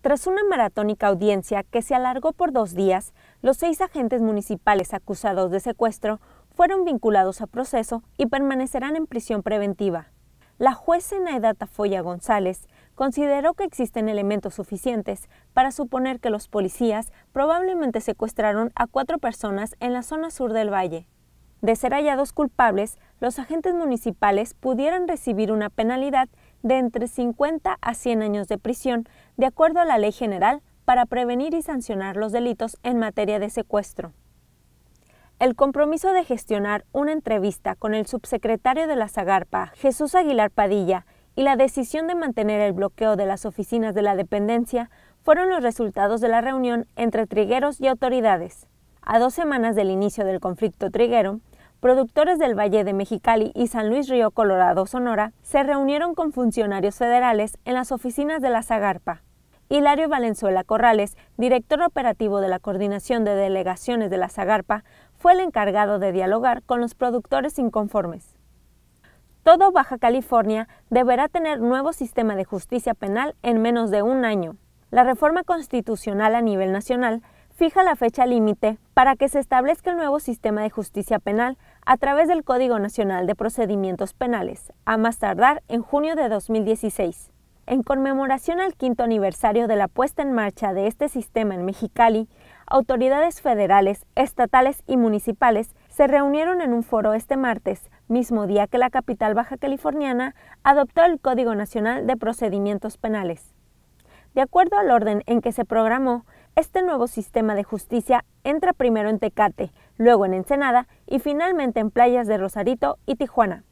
Tras una maratónica audiencia que se alargó por dos días, los seis agentes municipales acusados de secuestro fueron vinculados a proceso y permanecerán en prisión preventiva. La juez nayda Tafoya González consideró que existen elementos suficientes para suponer que los policías probablemente secuestraron a cuatro personas en la zona sur del valle. De ser hallados culpables, los agentes municipales pudieran recibir una penalidad de entre 50 a 100 años de prisión, de acuerdo a la Ley General para prevenir y sancionar los delitos en materia de secuestro. El compromiso de gestionar una entrevista con el subsecretario de la Zagarpa, Jesús Aguilar Padilla, y la decisión de mantener el bloqueo de las oficinas de la dependencia fueron los resultados de la reunión entre trigueros y autoridades. A dos semanas del inicio del conflicto triguero, productores del Valle de Mexicali y San Luis Río Colorado, Sonora, se reunieron con funcionarios federales en las oficinas de la Zagarpa. Hilario Valenzuela Corrales, director operativo de la Coordinación de Delegaciones de la Zagarpa, fue el encargado de dialogar con los productores inconformes. Todo Baja California deberá tener nuevo sistema de justicia penal en menos de un año. La reforma constitucional a nivel nacional fija la fecha límite para que se establezca el nuevo sistema de justicia penal a través del Código Nacional de Procedimientos Penales, a más tardar en junio de 2016. En conmemoración al quinto aniversario de la puesta en marcha de este sistema en Mexicali, autoridades federales, estatales y municipales se reunieron en un foro este martes, mismo día que la capital baja californiana adoptó el Código Nacional de Procedimientos Penales. De acuerdo al orden en que se programó, este nuevo sistema de justicia entra primero en Tecate, luego en Ensenada y finalmente en playas de Rosarito y Tijuana.